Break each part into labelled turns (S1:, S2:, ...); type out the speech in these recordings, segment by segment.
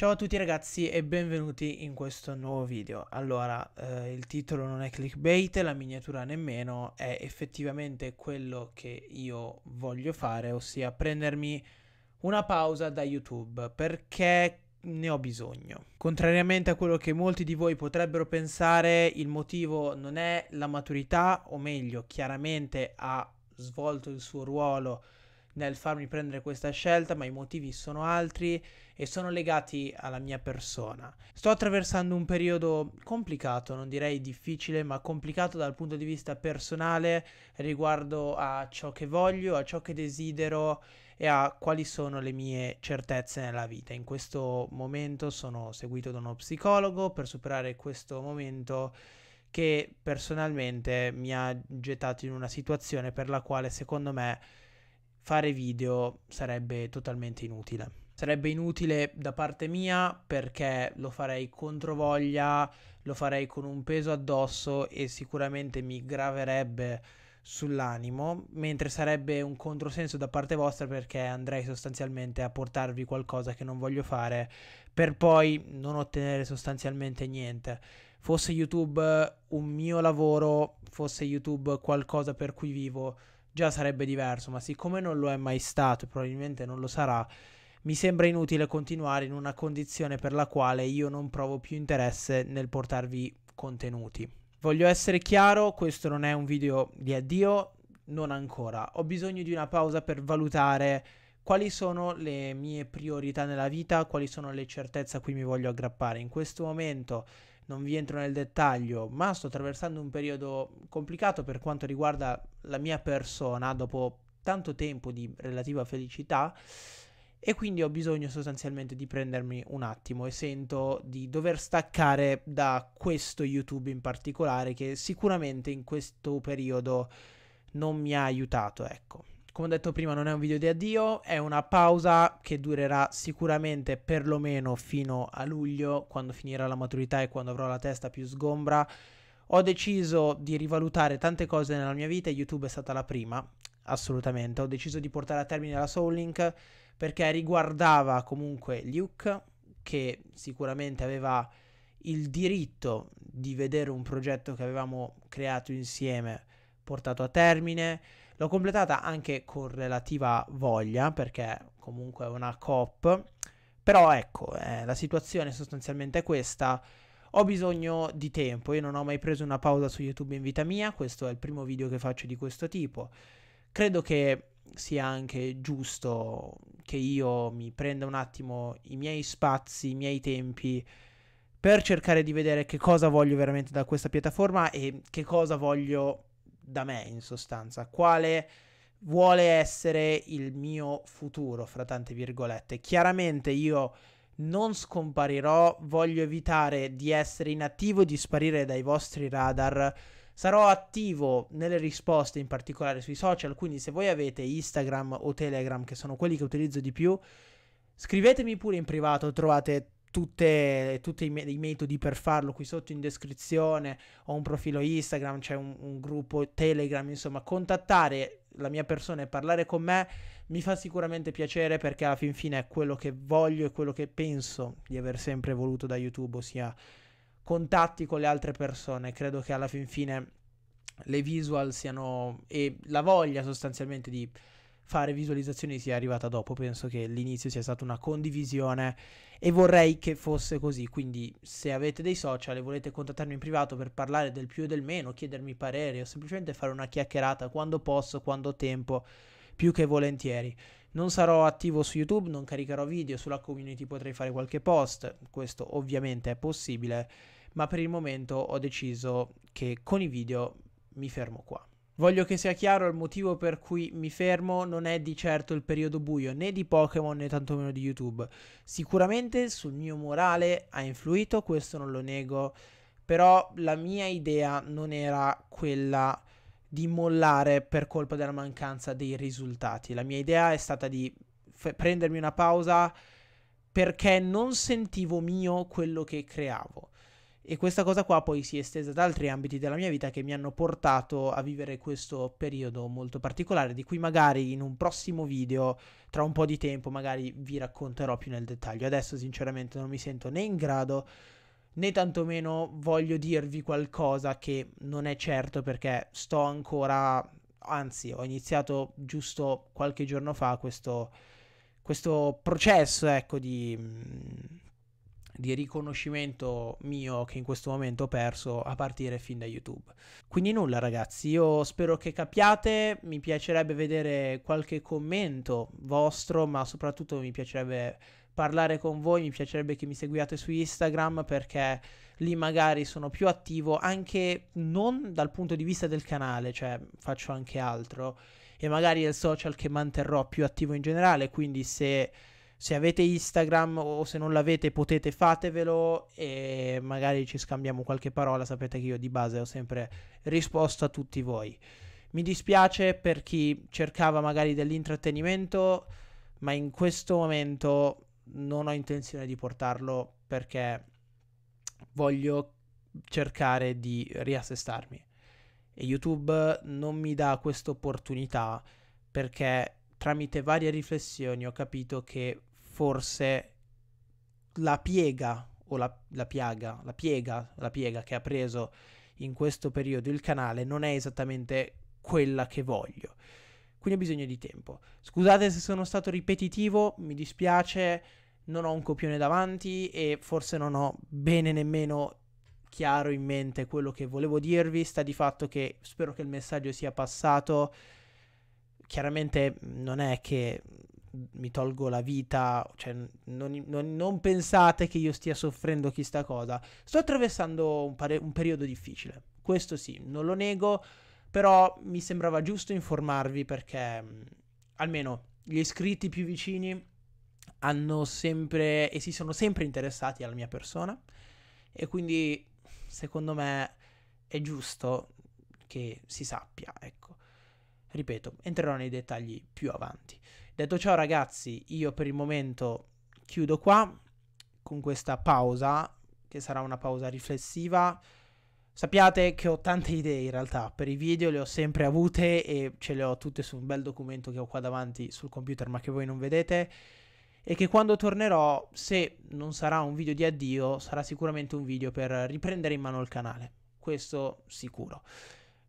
S1: Ciao a tutti ragazzi e benvenuti in questo nuovo video. Allora, eh, il titolo non è clickbait, la miniatura nemmeno, è effettivamente quello che io voglio fare, ossia prendermi una pausa da YouTube perché ne ho bisogno. Contrariamente a quello che molti di voi potrebbero pensare, il motivo non è la maturità, o meglio, chiaramente ha svolto il suo ruolo nel farmi prendere questa scelta, ma i motivi sono altri e sono legati alla mia persona. Sto attraversando un periodo complicato, non direi difficile, ma complicato dal punto di vista personale riguardo a ciò che voglio, a ciò che desidero e a quali sono le mie certezze nella vita. In questo momento sono seguito da uno psicologo per superare questo momento che personalmente mi ha gettato in una situazione per la quale secondo me fare video sarebbe totalmente inutile. Sarebbe inutile da parte mia perché lo farei controvoglia, lo farei con un peso addosso e sicuramente mi graverebbe sull'animo, mentre sarebbe un controsenso da parte vostra perché andrei sostanzialmente a portarvi qualcosa che non voglio fare per poi non ottenere sostanzialmente niente. Fosse YouTube un mio lavoro, fosse YouTube qualcosa per cui vivo, già sarebbe diverso, ma siccome non lo è mai stato e probabilmente non lo sarà, mi sembra inutile continuare in una condizione per la quale io non provo più interesse nel portarvi contenuti. Voglio essere chiaro, questo non è un video di addio, non ancora. Ho bisogno di una pausa per valutare quali sono le mie priorità nella vita, quali sono le certezze a cui mi voglio aggrappare. In questo momento non vi entro nel dettaglio, ma sto attraversando un periodo complicato per quanto riguarda la mia persona dopo tanto tempo di relativa felicità e quindi ho bisogno sostanzialmente di prendermi un attimo e sento di dover staccare da questo YouTube in particolare che sicuramente in questo periodo non mi ha aiutato, ecco come ho detto prima non è un video di addio, è una pausa che durerà sicuramente perlomeno fino a luglio, quando finirà la maturità e quando avrò la testa più sgombra. Ho deciso di rivalutare tante cose nella mia vita e YouTube è stata la prima, assolutamente. Ho deciso di portare a termine la Soul Link perché riguardava comunque Luke, che sicuramente aveva il diritto di vedere un progetto che avevamo creato insieme portato a termine. L'ho completata anche con relativa voglia, perché comunque è una COP. Però ecco, eh, la situazione sostanzialmente è questa. Ho bisogno di tempo, io non ho mai preso una pausa su YouTube in vita mia, questo è il primo video che faccio di questo tipo. Credo che sia anche giusto che io mi prenda un attimo i miei spazi, i miei tempi per cercare di vedere che cosa voglio veramente da questa piattaforma e che cosa voglio da me in sostanza, quale vuole essere il mio futuro, fra tante virgolette. Chiaramente io non scomparirò, voglio evitare di essere inattivo e di sparire dai vostri radar. Sarò attivo nelle risposte, in particolare sui social, quindi se voi avete Instagram o Telegram, che sono quelli che utilizzo di più, scrivetemi pure in privato, trovate tutte, tutti i, me- i, metodi per farlo qui sotto in descrizione. Ho un profilo Instagram, c'è un, un, gruppo Telegram, insomma, contattare la mia persona e parlare con me mi fa sicuramente piacere perché alla fin fine è quello che voglio e quello che penso di aver sempre voluto da YouTube, ossia contatti con le altre persone. Credo che alla fin fine le visual siano e la voglia sostanzialmente di fare visualizzazioni sia arrivata dopo, penso che l'inizio sia stata una condivisione e vorrei che fosse così, quindi se avete dei social e volete contattarmi in privato per parlare del più e del meno, chiedermi pareri o semplicemente fare una chiacchierata quando posso, quando ho tempo, più che volentieri. Non sarò attivo su YouTube, non caricherò video, sulla community potrei fare qualche post, questo ovviamente è possibile, ma per il momento ho deciso che con i video mi fermo qua. Voglio che sia chiaro il motivo per cui mi fermo non è di certo il periodo buio né di Pokémon né tantomeno di YouTube. Sicuramente sul mio morale ha influito, questo non lo nego, però la mia idea non era quella di mollare per colpa della mancanza dei risultati. La mia idea è stata di f- prendermi una pausa perché non sentivo mio quello che creavo e questa cosa qua poi si è estesa ad altri ambiti della mia vita che mi hanno portato a vivere questo periodo molto particolare, di cui magari in un prossimo video, tra un po' di tempo, magari vi racconterò più nel dettaglio. Adesso sinceramente non mi sento né in grado né tantomeno voglio dirvi qualcosa che non è certo perché sto ancora, anzi ho iniziato giusto qualche giorno fa questo, questo processo ecco di mm, di riconoscimento mio che in questo momento ho perso a partire fin da YouTube. Quindi nulla ragazzi, io spero che capiate, mi piacerebbe vedere qualche commento vostro, ma soprattutto mi piacerebbe parlare con voi, mi piacerebbe che mi seguiate su Instagram perché lì magari sono più attivo anche non dal punto di vista del canale, cioè faccio anche altro e magari è il social che manterrò più attivo in generale, quindi se se avete Instagram o se non l'avete potete fatevelo e magari ci scambiamo qualche parola, sapete che io di base ho sempre risposto a tutti voi. Mi dispiace per chi cercava magari dell'intrattenimento, ma in questo momento non ho intenzione di portarlo perché voglio cercare di riassestarmi. E YouTube non mi dà questa opportunità perché tramite varie riflessioni ho capito che forse la piega o la, la piaga, la piega, la piega che ha preso in questo periodo il canale non è esattamente quella che voglio. Quindi ho bisogno di tempo. Scusate se sono stato ripetitivo, mi dispiace, non ho un copione davanti e forse non ho bene nemmeno chiaro in mente quello che volevo dirvi. Sta di fatto che spero che il messaggio sia passato. Chiaramente non è che mi tolgo la vita, cioè non, non, non, pensate che io stia soffrendo chissà cosa. Sto attraversando un, pare- un periodo difficile, questo sì, non lo nego, però mi sembrava giusto informarvi perché mh, mm, almeno gli iscritti più vicini hanno sempre e si sono sempre interessati alla mia persona e quindi secondo me è giusto che si sappia, ecco. Ripeto, entrerò nei dettagli più avanti. Detto ciò ragazzi, io per il momento chiudo qua con questa pausa, che sarà una pausa riflessiva. Sappiate che ho tante idee in realtà, per i video le ho sempre avute e ce le ho tutte su un bel documento che ho qua davanti sul computer ma che voi non vedete e che quando tornerò, se non sarà un video di addio, sarà sicuramente un video per riprendere in mano il canale, questo sicuro.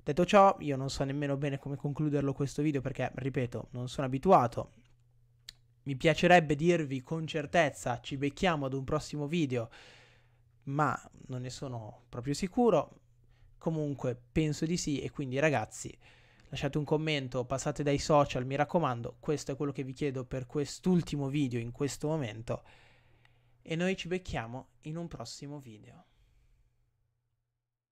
S1: Detto ciò, io non so nemmeno bene come concluderlo questo video perché, ripeto, non sono abituato, mi piacerebbe dirvi con certezza ci becchiamo ad un prossimo video, ma non ne sono proprio sicuro. Comunque penso di sì e quindi ragazzi lasciate un commento, passate dai social, mi raccomando, questo è quello che vi chiedo per quest'ultimo video in questo momento e noi ci becchiamo in un prossimo video.